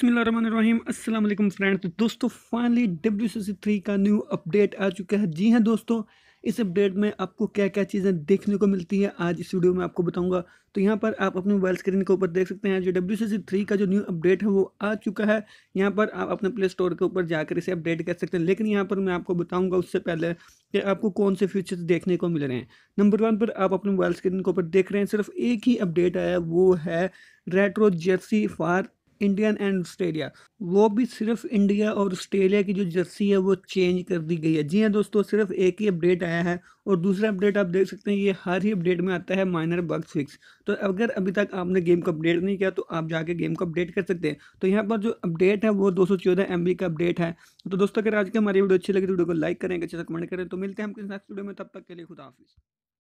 अस्सलाम फ्रेंड्स तो दोस्तों फाइनली डब्ल्यू थ्री का न्यू अपडेट आ चुका है जी हाँ दोस्तों इस अपडेट में आपको क्या क्या चीज़ें देखने को मिलती है आज इस वीडियो में आपको बताऊंगा तो यहाँ पर आप अपने मोबाइल स्क्रीन के ऊपर देख सकते हैं जो डब्ल्यू थ्री का जो न्यू अपडेट है वो आ चुका है यहाँ पर आप अपने प्ले स्टोर के ऊपर जाकर इसे अपडेट कर सकते हैं लेकिन यहाँ पर मैं आपको बताऊँगा उससे पहले कि आपको कौन से फीचर्स देखने को मिल रहे हैं नंबर वन पर आप अपने मोबाइल स्क्रीन के ऊपर देख रहे हैं सिर्फ एक ही अपडेट आया वो है retro jersey for Indian and Australia वो भी सिर्फ इंडिया और ऑस्ट्रेलिया की जो जर्सी है वो चेंज कर दी गई है जी हाँ दोस्तों सिर्फ एक ही अपडेट आया है और दूसरा अपडेट आप देख सकते हैं ये हर ही अपडेट में आता है माइनर बग फिक्स तो अगर अभी तक आपने गेम को अपडेट नहीं किया तो आप जाके गेम को अपडेट कर सकते हैं तो यहाँ पर जो अपडेट है वो दो सौ का अपडेट है तो दोस्तों अगर आज की हमारी वीडियो अच्छी लगी तो वीडियो को लाइक करें अच्छे से कमेंट करें तो मिलते हैं हम किसी नेक्स्ट वीडियो में तब तक के लिए खुदाफिज़